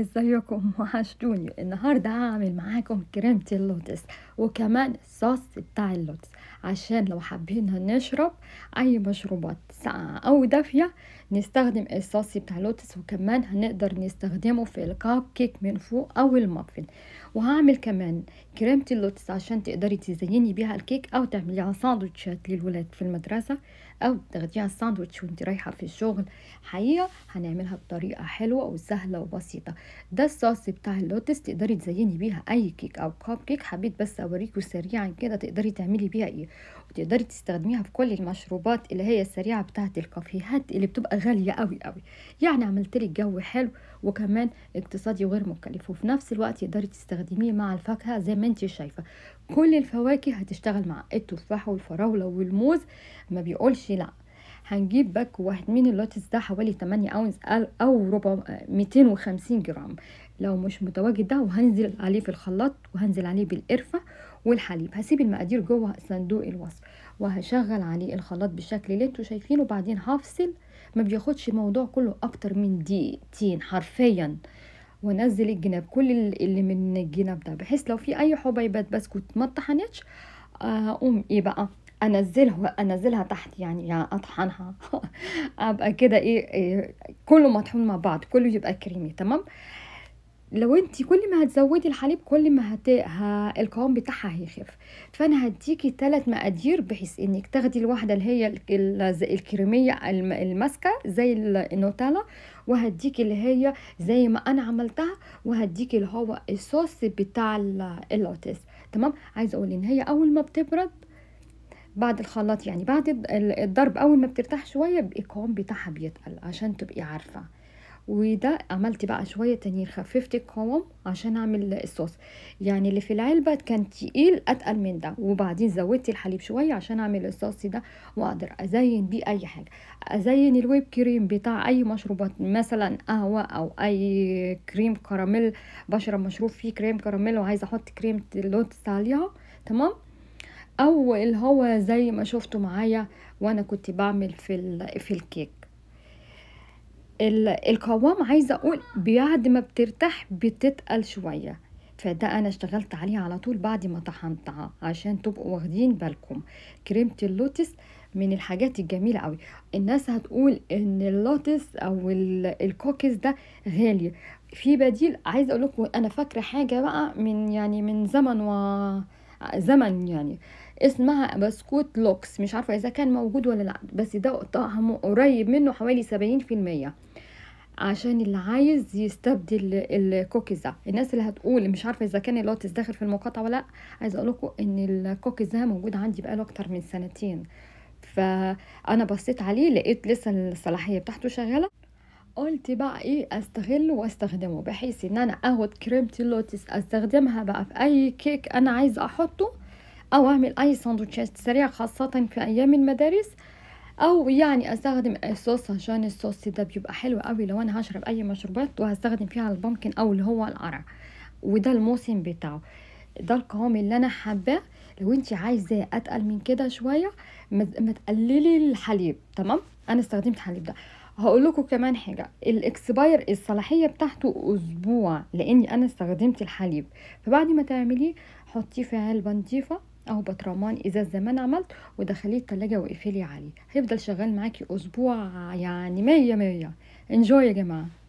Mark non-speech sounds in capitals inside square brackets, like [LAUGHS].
ازيكم [LAUGHS] وحشتوني النهارده هعمل معاكم كريمه اللوتس وكمان الصوص بتاع اللوتس عشان لو حابين نشرب اي مشروبات ساقعه او دافيه نستخدم الصوص بتاع اللوتس وكمان هنقدر نستخدمه في الكاب كيك من فوق او المافن وهعمل كمان كريمه اللوتس عشان تقدري تزيني بيها الكيك او تعمليها ساندوتشات للولاد في المدرسه او تاخديها ساندوتش وانت رايحه في الشغل حقيقه هنعملها بطريقه حلوه وسهله وبسيطه ده الصوص بتاع اللوتس تقدري تزيني بيها اي كيك او كاب كيك حبيت بس اوريكم سريعا كده تقدري تعملي بيها ايه وتقدري تستخدميها في كل المشروبات اللي هي السريعه بتاعه الكافيهات اللي بتبقى غاليه قوي قوي يعني عملت لك جو حلو وكمان اقتصادي وغير مكلف وفي نفس الوقت تقدري تستخدميه مع الفاكهه زي ما انت شايفه كل الفواكه هتشتغل مع التفاح والفراوله والموز ما بيقولش لا هنجيب باك واحد من اللوتس ده حوالي 8 اونز او ربع 250 جرام لو مش متواجد ده وهنزل عليه في الخلاط وهنزل عليه بالقرفه والحليب هسيب المقادير جوه صندوق الوصف وهشغل عليه الخلاط بالشكل اللي انتوا شايفينه وبعدين هفصل ما بياخدش الموضوع كله اكتر من دقيقتين حرفيا وانزل الجناب كل اللي من الجناب ده بحيث لو في اي حبيبات بسكوت ما اتطحنتش اقوم آه، ايه بقى انزلها انزلها تحت يعني, يعني اطحنها [LAUGHS] ابقى كده ايه, إيه كله مطحون مع بعض كله يبقى كريمي تمام لو انت كل ما هتزودي الحليب كل ما هت... القوام بتاعها هيخف فانا هديكي ثلاث مقادير بحيث انك تاخدي الواحده اللي هي ال... الكريميه الماسكه زي النوتالا وهديكي اللي هي زي ما انا عملتها وهديكي اللي هو الصوص بتاع اللوتس تمام عايزه اقول ان هي اول ما بتبرد بعد الخلاط يعني بعد الضرب اول ما بترتاح شويه القوام بتاعها بيتقل عشان تبقي عارفه وده عملت بقى شويه تانيين خففت القوام عشان اعمل الصوص يعني اللي في العلبه كان تقيل اتقل من ده وبعدين زودت الحليب شويه عشان اعمل الصوص ده واقدر ازين بيه اي حاجه ازين الويب كريم بتاع اي مشروبات مثلا قهوه او اي كريم كراميل بشرب مشروب فيه كريم كراميل وعايزه احط كريم اللوتس عليها تمام او اللي هو زي ما شفتوا معايا وانا كنت بعمل في في الكيك القوام عايزه اقول بعد ما بترتاح بتتقل شويه فده انا اشتغلت عليه على طول بعد ما طحنتها عشان تبقوا واخدين بالكم كريمه اللوتس من الحاجات الجميله قوي الناس هتقول ان اللوتس او الكوكيز ده غالي في بديل عايزه اقول لكم انا فاكره حاجه بقى من يعني من زمن و زمن يعني اسمها بسكوت لوكس مش عارفه اذا كان موجود ولا لا بس ده طعمه قريب منه حوالي سبعين في المية عشان اللي عايز يستبدل الكوكيز ده الناس اللي هتقول مش عارفه اذا كان اللوتس داخل في المقاطعه ولا لا عايز اقول لكم ان الكوكيز ده موجود عندي بقاله اكتر من سنتين فانا بصيت عليه لقيت لسه الصلاحيه بتاعته شغاله قلت بقى ايه استغله واستخدمه بحيث ان انا اخد كريمه اللوتس استخدمها بقى في اي كيك انا عايزه احطه أو أعمل أي سندوتشات سريعة خاصة في أيام المدارس أو يعني أستخدم الصوص عشان الصوص ده بيبقى حلو قوي لو أنا هشرب أي مشروبات وهستخدم فيها البامكن أو اللي هو القرع وده الموسم بتاعه ده القوام اللي أنا حباه لو انت عايزاه اتقل من كده شويه ما تقللي الحليب تمام انا استخدمت حليب ده هقول لكم كمان حاجه الاكسباير الصلاحيه بتاعته اسبوع لاني انا استخدمت الحليب فبعد ما تعمليه حطيه في علبه نضيفه اهو بطرمان ازاز زي ما انا عملت ودخليه التلاجة واقفلي عليه هيفضل شغال معاكي اسبوع يعني مية مية انجوي يا جماعه